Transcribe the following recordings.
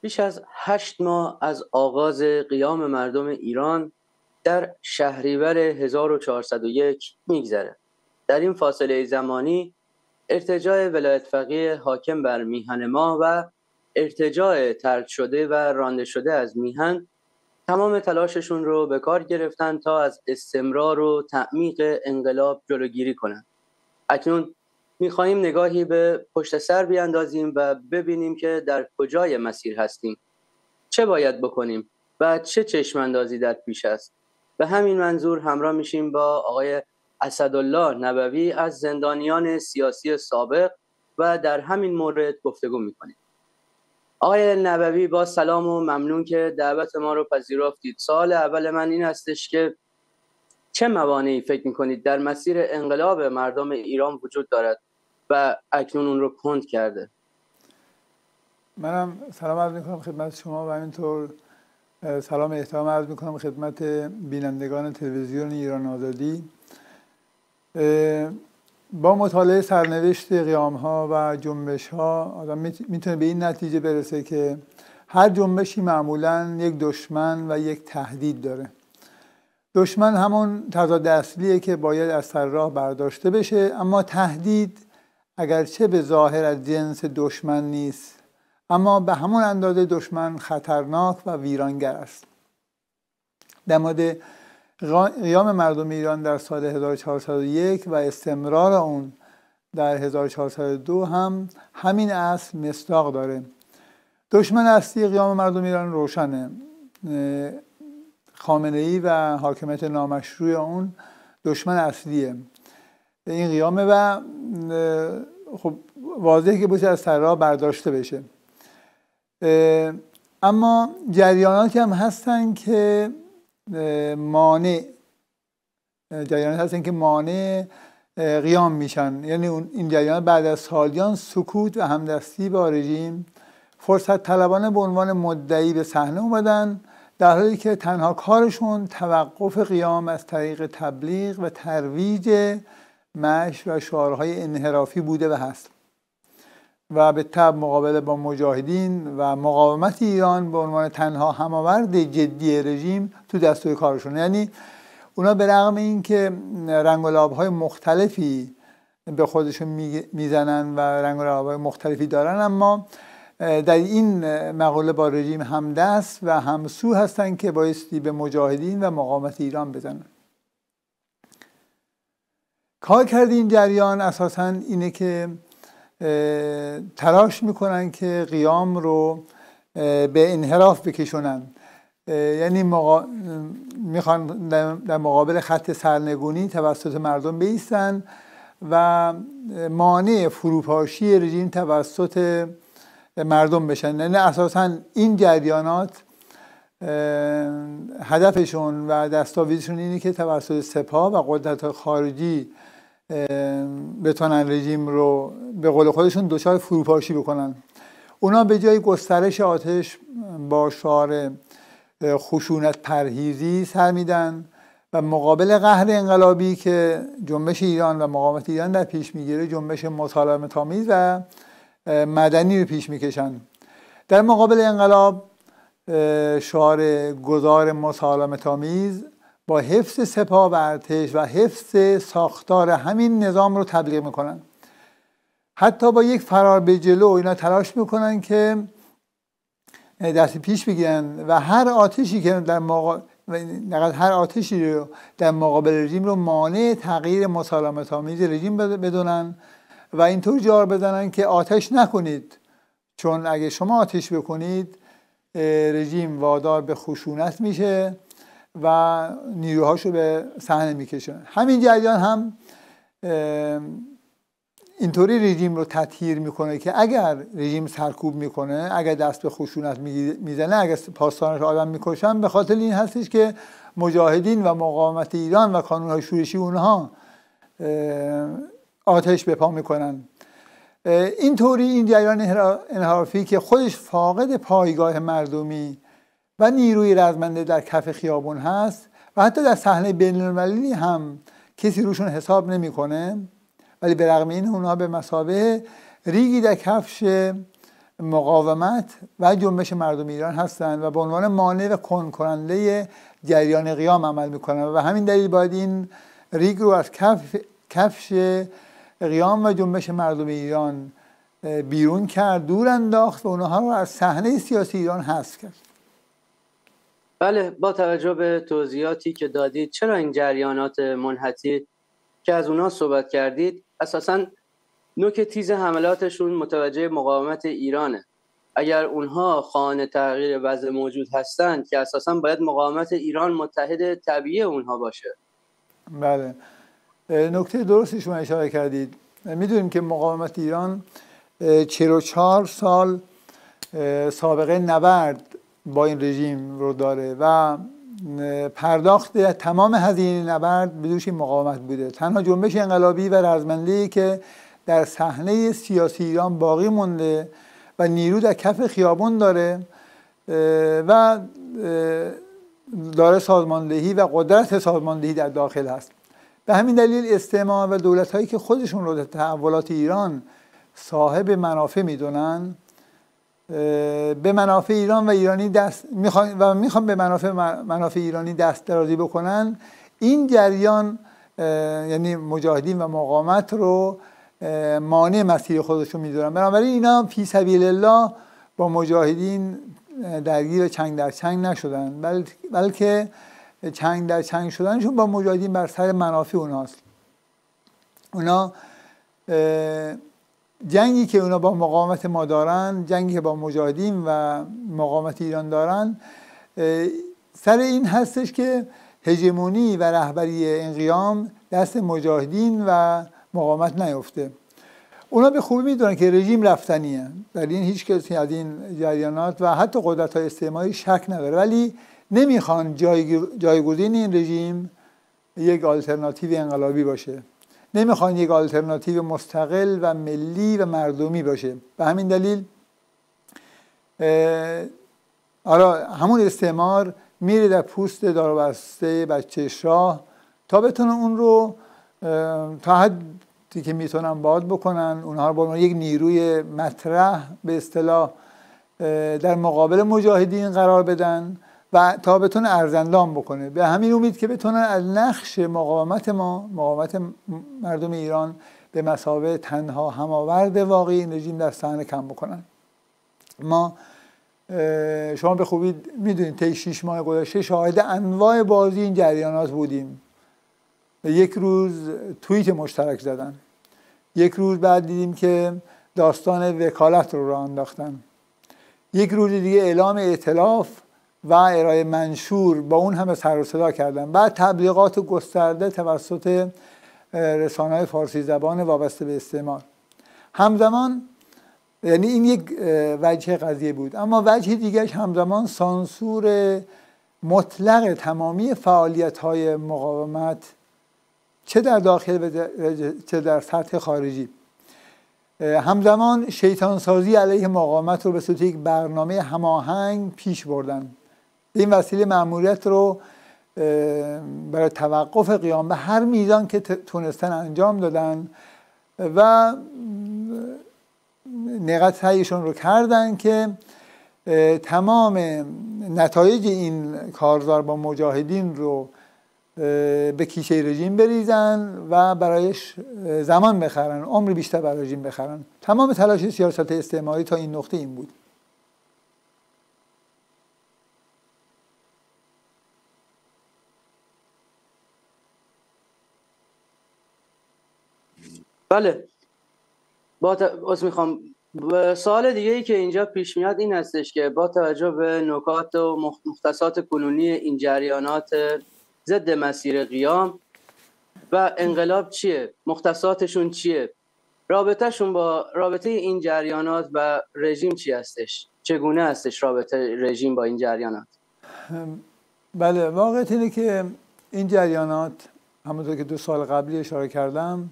بیش از هشت ماه از آغاز قیام مردم ایران در شهریور 1401 میگذره در این فاصله زمانی ارتجاع ولایت فقیه حاکم بر میهن ما و ارتجاع ترک شده و رانده شده از میهن تمام تلاششون رو به کار گرفتن تا از استمرار و تعمیق انقلاب جلوگیری کنند. اکنون میخواهیم نگاهی به پشت سر بیاندازیم و ببینیم که در کجای مسیر هستیم چه باید بکنیم و چه چشماندازی در پیش است به همین منظور همراه میشیم با آقای اسدالله نبوی از زندانیان سیاسی سابق و در همین مورد گفتگو میکنیم آقای نبوی با سلام و ممنون که دعوت ما رو پذیرفتید سال اول من این هستش که چه موانعی فکر میکنید در مسیر انقلاب مردم ایران وجود دارد و اکنون اون رو کند کرده منم سلام عرض میکنم خدمت شما و اینطور سلام احترام عرض میکنم خدمت بینندگان تلویزیون ایران آزادی با مطالعه سرنوشت قیام ها و جنبش ها آدم میتونه به این نتیجه برسه که هر جنبشی معمولا یک دشمن و یک تهدید داره دشمن همون تضاد اصلیه که باید از سر راه برداشته بشه اما تهدید اگرچه به ظاهر از جنس دشمن نیست اما به همون اندازه دشمن خطرناک و ویرانگر است در مورد قیام مردم ایران در سال 1401 و استمرار اون در 1402 هم همین اصل مصداق داره دشمن اصلی قیام مردم ایران روشنه خامنه ای و حاکمیت نامشروع اون دشمن اصلیه این قیامه و خب واضحه که باید از سرها برداشته بشه اما جریاناتی هم هستن که مانع جریانات هستن که مانع قیام میشن یعنی این جریان بعد از سالیان سکوت و همدستی با رژیم فرصت طلبانه به عنوان مدعی به صحنه اومدن در حالی که تنها کارشون توقف قیام از طریق تبلیغ و ترویج مش و شعارهای انحرافی بوده و هست و به تب مقابله با مجاهدین و مقاومت ایران به عنوان تنها هماورد جدی رژیم تو دستور کارشون یعنی اونا به رغم اینکه رنگ و های مختلفی به خودشون میزنن و رنگ و های مختلفی دارن اما در این مقاله با رژیم همدست و همسو هستند که بایستی به مجاهدین و مقاومت ایران بزنن کار کرد این جریان اساسا اینه که تلاش میکنن که قیام رو به انحراف بکشونن یعنی میخوان در مقابل خط سرنگونی توسط مردم بیستن و مانع فروپاشی رژیم توسط مردم بشن یعنی اساسا این جریانات هدفشون و دستاویزشون اینه که توسط سپاه و قدرت خارجی بتونن رژیم رو به قول خودشون دچار فروپاشی بکنن اونا به جای گسترش آتش با شعار خشونت پرهیزی سر میدن و مقابل قهر انقلابی که جنبش ایران و مقاومت ایران در پیش میگیره جنبش مسالمه تامیز و مدنی رو پیش میکشن در مقابل انقلاب شعار گذار مسالمه تامیز با حفظ سپاه و ارتش و حفظ ساختار همین نظام رو تبلیغ میکنن حتی با یک فرار به جلو اینا تلاش میکنن که دست پیش بگیرن و هر آتشی که در مقابل هر آتشی رو در مقابل رژیم رو مانع تغییر مسالمت آمیز رژیم بدونن و اینطور جار بزنن که آتش نکنید چون اگه شما آتش بکنید رژیم وادار به خشونت میشه و رو به صحنه میکشن همین جریان هم اینطوری رژیم رو تطهیر میکنه که اگر رژیم سرکوب میکنه اگر دست به خشونت میزنه اگر پاسدارانش آدم میکشن به خاطر این هستش که مجاهدین و مقاومت ایران و کانونهای شورشی اونها آتش به پا میکنن اینطوری این جریان انحرافی که خودش فاقد پایگاه مردمی و نیروی رزمنده در کف خیابون هست و حتی در صحنه بینالمللی هم کسی روشون حساب نمیکنه ولی به رغم این اونها به مسابه ریگی در کفش مقاومت و جنبش مردم ایران هستند و به عنوان مانع و کن کننده جریان قیام عمل میکنن و همین دلیل باید این ریگ رو از کف، کفش قیام و جنبش مردم ایران بیرون کرد دور انداخت و اونها رو از صحنه سیاسی ایران حذف کرد بله با توجه به توضیحاتی که دادید چرا این جریانات منحتی که از اونا صحبت کردید اساسا نوک تیز حملاتشون متوجه مقاومت ایرانه اگر اونها خانه تغییر وضع موجود هستند که اساسا باید مقاومت ایران متحد طبیعی اونها باشه بله نکته درستی شما اشاره کردید میدونیم که مقاومت ایران 44 سال سابقه نبرد با این رژیم رو داره و پرداخت تمام هزینه نبرد به دوش مقاومت بوده تنها جنبش انقلابی و رزمندهی که در صحنه سیاسی ایران باقی مونده و نیرو در کف خیابون داره و داره سازماندهی و قدرت سازماندهی در داخل هست به همین دلیل استعمار و دولت هایی که خودشون رو در تحولات ایران صاحب منافع میدونن به منافع ایران و ایرانی دست و به منافع منافع ایرانی دست درازی بکنن این جریان یعنی مجاهدین و مقامت رو مانع مسیر خودشون میدونن بنابراین اینا فی سبیل الله با مجاهدین درگیر چنگ در چنگ نشدن بلکه چنگ در چنگ شدنشون با مجاهدین بر سر منافع اوناست اونا جنگی که اونا با مقاومت ما دارن جنگی که با مجاهدین و مقاومت ایران دارن سر این هستش که هژمونی و رهبری انقیام دست مجاهدین و مقاومت نیفته اونا به خوبی میدونن که رژیم رفتنیه در این هیچ کسی از این جریانات و حتی قدرت های استعماری شک نداره ولی نمیخوان جایگزین این رژیم یک آلترناتیو انقلابی باشه نمیخوان یک آلترناتیو مستقل و ملی و مردمی باشه به همین دلیل آره همون استعمار میره در پوست داروبسته بچه شاه تا بتونن اون رو تا حدی که میتونن باد بکنن اونها رو با یک نیروی مطرح به اصطلاح در مقابل مجاهدین قرار بدن و تا بتون ارزندام بکنه به همین امید که بتونن از نقش مقاومت ما مقاومت مردم ایران به مسابه تنها هماورد واقعی این رژیم در صحنه کم بکنن ما شما به خوبی میدونید طی شیش ماه گذشته شاهد انواع بازی این جریانات بودیم یک روز توییت مشترک زدن یک روز بعد دیدیم که داستان وکالت رو راه انداختن یک روز دیگه اعلام اعتلاف و ارائه منشور با اون همه سر و صدا کردن بعد تبلیغات گسترده توسط رسانه های فارسی زبان وابسته به استعمال همزمان یعنی این یک وجه قضیه بود اما وجه دیگرش همزمان سانسور مطلق تمامی فعالیت های مقاومت چه در داخل و چه در سطح خارجی همزمان شیطانسازی علیه مقاومت رو به صورت یک برنامه هماهنگ پیش بردن این وسیله معمولیت رو برای توقف قیام به هر میزان که تونستن انجام دادن و نقد سعیشون رو کردن که تمام نتایج این کارزار با مجاهدین رو به کیشه رژیم بریزن و برایش زمان بخرن عمر بیشتر برای رژیم بخرن تمام تلاش سیاست استعماری تا این نقطه این بود بله با ت... میخوام سال دیگه ای که اینجا پیش میاد این هستش که با توجه به نکات و مختصات کنونی این جریانات ضد مسیر قیام و انقلاب چیه مختصاتشون چیه رابطهشون با رابطه این جریانات و رژیم چی هستش چگونه هستش رابطه رژیم با این جریانات بله واقعیت اینه که این جریانات همونطور که دو سال قبلی اشاره کردم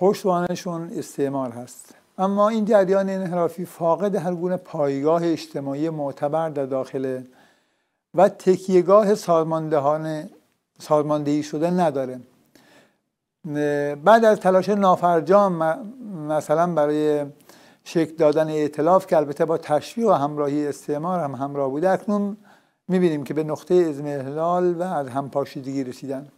پشتوانشون استعمار هست اما این جریان انحرافی فاقد هر گونه پایگاه اجتماعی معتبر در داخل و تکیهگاه سازماندهی شده نداره بعد از تلاش نافرجام مثلا برای شکل دادن اعتلاف که البته با تشویق و همراهی استعمار هم همراه بوده اکنون میبینیم که به نقطه ازمهلال و از همپاشیدگی رسیدن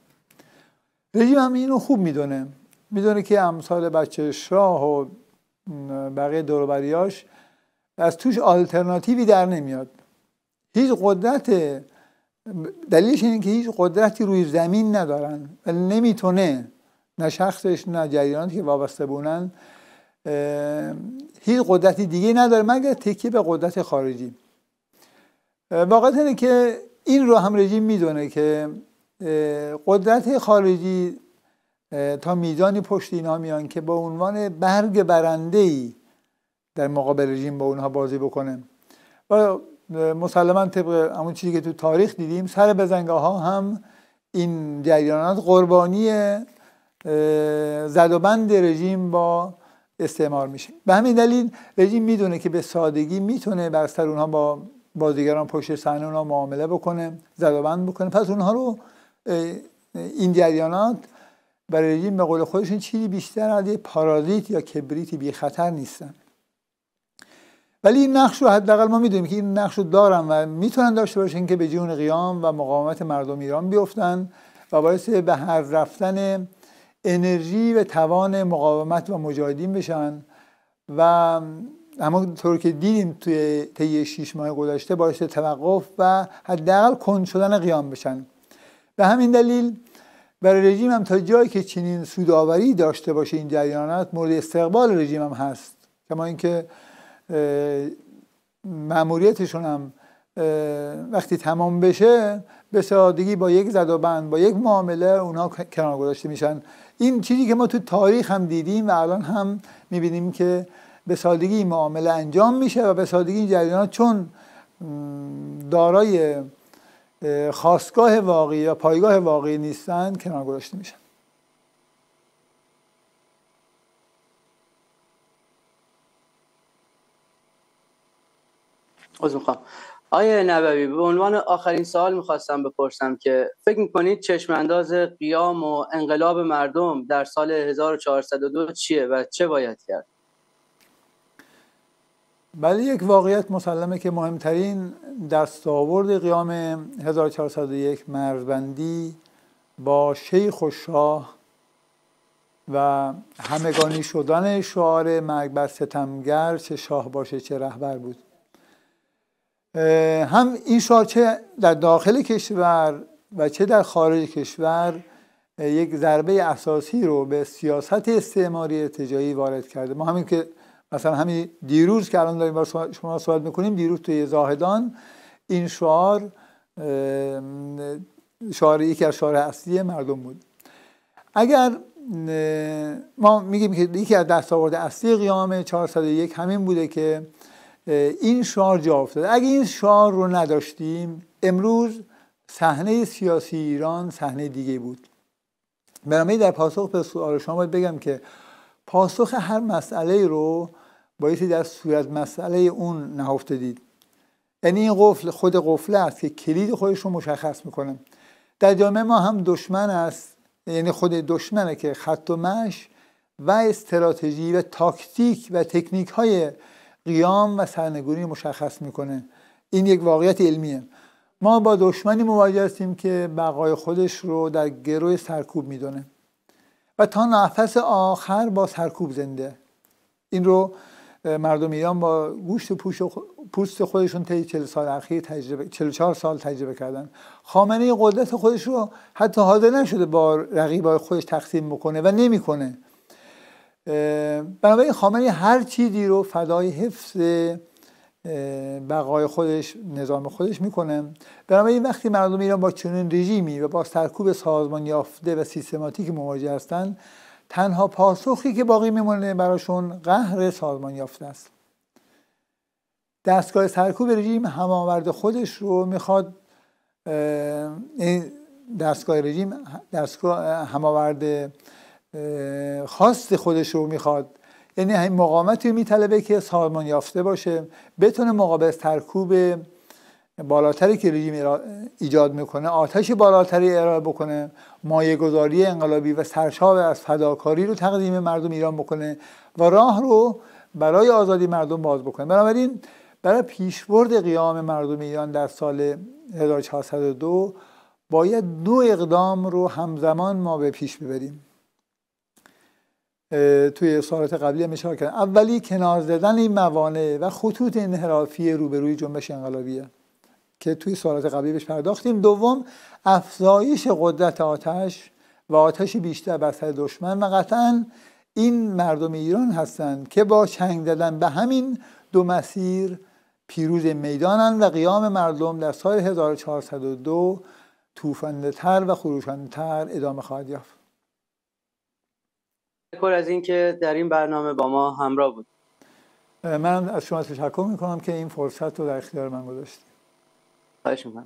رژیم هم اینو خوب میدونه میدونه که امثال بچه شاه و بقیه دوروبریاش از توش آلترناتیوی در نمیاد هیچ قدرت دلیلش اینه که هیچ قدرتی روی زمین ندارن و نمیتونه نه شخصش نه جریاناتی که وابسته بونن هیچ قدرتی دیگه نداره مگر تکیه به قدرت خارجی واقعا اینه که این رو هم رژیم میدونه که قدرت خارجی تا میدانی پشت اینها میان که با عنوان برگ برنده ای در مقابل رژیم با اونها بازی بکنه و مسلما طبق همون چیزی که تو تاریخ دیدیم سر بزنگاه ها هم این جریانات قربانی بند رژیم با استعمار میشه به همین دلیل رژیم میدونه که به سادگی میتونه بر سر اونها با بازیگران پشت صحنه اونها معامله بکنه بند بکنه پس اونها رو این جریانات برای رژیم به قول خودشون چیزی بیشتر از یه پارازیت یا کبریتی بی خطر نیستن ولی این نقش رو حداقل ما میدونیم که این نقش رو دارن و میتونن داشته باشن که به جون قیام و مقاومت مردم ایران بیفتن و باعث به هر رفتن انرژی و توان مقاومت و مجاهدین بشن و طور که دیدیم توی طی شیش ماه گذشته باعث توقف و حداقل کند شدن قیام بشن به همین دلیل برای رژیم هم تا جایی که چنین سوداوری داشته باشه این جریانات مورد استقبال رژیم هم هست کما اینکه ماموریتشون هم وقتی تمام بشه به سادگی با یک زد و بند با یک معامله اونها کنار گذاشته میشن این چیزی که ما تو تاریخ هم دیدیم و الان هم میبینیم که به سادگی معامله انجام میشه و به سادگی این جریانات چون دارای خواستگاه واقعی یا پایگاه واقعی نیستن کنار گذاشته میشن از میخوام آیا نبوی به عنوان آخرین سوال میخواستم بپرسم که فکر میکنید چشم انداز قیام و انقلاب مردم در سال 1402 چیه و چه باید کرد؟ ولی بله، یک واقعیت مسلمه که مهمترین دستاورد قیام 1401 مرزبندی با شیخ و شاه و همگانی شدن شعار مرگ بر ستمگر چه شاه باشه چه رهبر بود هم این شعار چه در داخل کشور و چه در خارج کشور یک ضربه اساسی رو به سیاست استعماری تجایی وارد کرده ما همین که مثلا همین دیروز که الان داریم با شما صحبت میکنیم دیروز توی زاهدان این شعار شعار یکی از شعار اصلی مردم بود اگر ما میگیم که یکی از دستاورد اصلی قیام 401 همین بوده که این شعار جا افتاده اگه این شعار رو نداشتیم امروز صحنه سیاسی ایران صحنه دیگه بود برنامه در پاسخ به سوال شما باید بگم که پاسخ هر مسئله رو بایستی در صورت مسئله اون نهفته دید یعنی این قفل خود قفله است که کلید خودش رو مشخص میکنه در جامعه ما هم دشمن است یعنی خود دشمنه که خط و مش و استراتژی و تاکتیک و تکنیک های قیام و سرنگونی مشخص میکنه این یک واقعیت علمیه ما با دشمنی مواجه هستیم که بقای خودش رو در گروه سرکوب میدونه و تا نفس آخر با سرکوب زنده این رو مردم ایران با گوشت و پوست خودشون طی 40 سال اخیر تجربه 44 سال تجربه کردن خامنه قدرت خودش رو حتی حاضر نشده با رقیبای خودش تقسیم بکنه و نمیکنه بنابراین خامنه هر چیزی رو فدای حفظ بقای خودش نظام خودش میکنه بنابراین وقتی مردم ایران با چنین رژیمی و با سرکوب سازمان یافته و سیستماتیک مواجه هستند تنها پاسخی که باقی میمونه براشون قهر سازمان یافته است دستگاه سرکوب رژیم آورد خودش رو میخواد دستگاه رژیم دستگاه خودش رو میخواد یعنی همین مقامتی میطلبه که سازمان یافته باشه بتونه مقابل سرکوب بالاتری که رژیم ایجاد میکنه آتش بالاتری ارائه بکنه مایه گذاری انقلابی و سرشاب از فداکاری رو تقدیم مردم ایران بکنه و راه رو برای آزادی مردم باز بکنه بنابراین برای پیشبرد قیام مردم ایران در سال 1402 باید دو اقدام رو همزمان ما به پیش ببریم توی سالات قبلی هم اشاره اولی کنار زدن این موانع و خطوط انحرافی روبروی جنبش انقلابیه که توی سوالات قبلی بهش پرداختیم دوم افزایش قدرت آتش و آتش بیشتر بر سر دشمن و قطعا این مردم ایران هستند که با چنگ زدن به همین دو مسیر پیروز میدانند و قیام مردم در سال 1402 توفنده تر و خروشنده تر ادامه خواهد یافت تشکر از اینکه در این برنامه با ما همراه بود من از شما تشکر میکنم که این فرصت رو در اختیار من گذاشتید 还有什么？